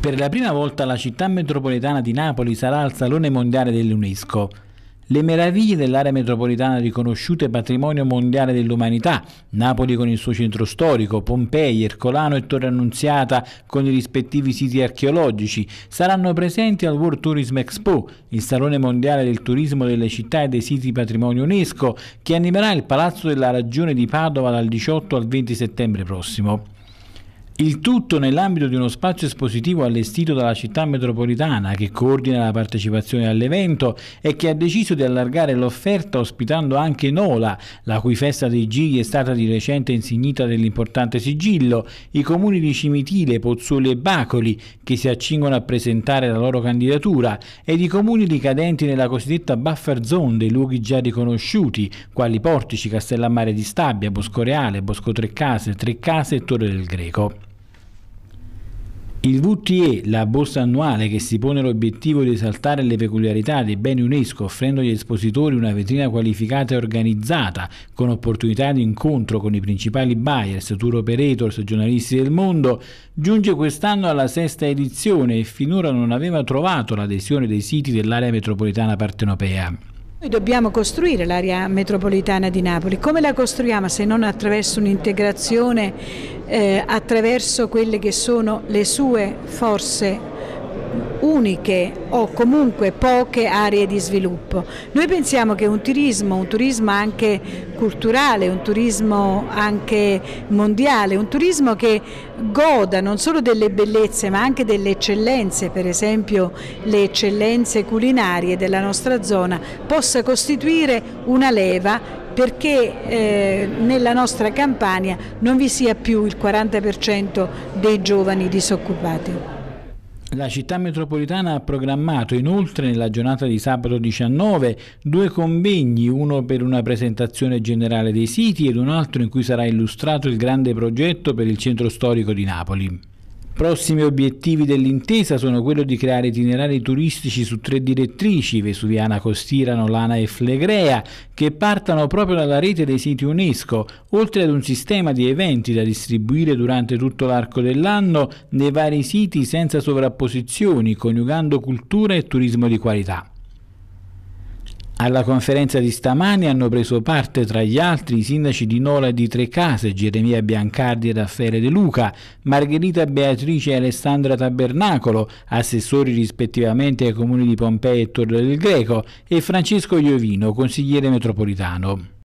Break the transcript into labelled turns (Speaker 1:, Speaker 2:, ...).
Speaker 1: Per la prima volta la città metropolitana di Napoli sarà al Salone Mondiale dell'UNESCO. Le meraviglie dell'area metropolitana riconosciute patrimonio mondiale dell'umanità, Napoli con il suo centro storico, Pompei, Ercolano e Torre Annunziata con i rispettivi siti archeologici, saranno presenti al World Tourism Expo, il salone mondiale del turismo delle città e dei siti patrimonio UNESCO, che animerà il Palazzo della Ragione di Padova dal 18 al 20 settembre prossimo. Il tutto nell'ambito di uno spazio espositivo allestito dalla città metropolitana che coordina la partecipazione all'evento e che ha deciso di allargare l'offerta ospitando anche Nola, la cui festa dei Gigli è stata di recente insignita dell'importante sigillo, i comuni di Cimitile, Pozzuoli e Bacoli che si accingono a presentare la loro candidatura ed i comuni ricadenti nella cosiddetta buffer zone dei luoghi già riconosciuti, quali Portici, Castellammare di Stabia, Bosco Reale, Bosco Trecase, Trecase e Torre del Greco. Il VTE, la borsa annuale che si pone l'obiettivo di esaltare le peculiarità dei beni UNESCO, offrendo agli espositori una vetrina qualificata e organizzata, con opportunità di incontro con i principali buyers, tour operators e giornalisti del mondo, giunge quest'anno alla sesta edizione e finora non aveva trovato l'adesione dei siti dell'area metropolitana partenopea.
Speaker 2: Noi dobbiamo costruire l'area metropolitana di Napoli. Come la costruiamo se non attraverso un'integrazione, eh, attraverso quelle che sono le sue forze uniche o comunque poche aree di sviluppo. Noi pensiamo che un turismo, un turismo anche culturale, un turismo anche mondiale, un turismo che goda non solo delle bellezze ma anche delle eccellenze, per esempio le eccellenze culinarie della nostra zona, possa costituire una leva perché eh, nella nostra Campania non vi sia più il 40% dei giovani disoccupati.
Speaker 1: La città metropolitana ha programmato inoltre nella giornata di sabato 19 due convegni, uno per una presentazione generale dei siti ed un altro in cui sarà illustrato il grande progetto per il centro storico di Napoli. Prossimi obiettivi dell'intesa sono quello di creare itinerari turistici su tre direttrici, Vesuviana Costiera, Nolana e Flegrea, che partano proprio dalla rete dei siti UNESCO, oltre ad un sistema di eventi da distribuire durante tutto l'arco dell'anno nei vari siti senza sovrapposizioni, coniugando cultura e turismo di qualità. Alla conferenza di stamani hanno preso parte tra gli altri i sindaci di Nola e di Trecase, Geremia Biancardi e Raffaele De Luca, Margherita Beatrice e Alessandra Tabernacolo, assessori rispettivamente ai comuni di Pompei e Torre del Greco, e Francesco Iovino, consigliere metropolitano.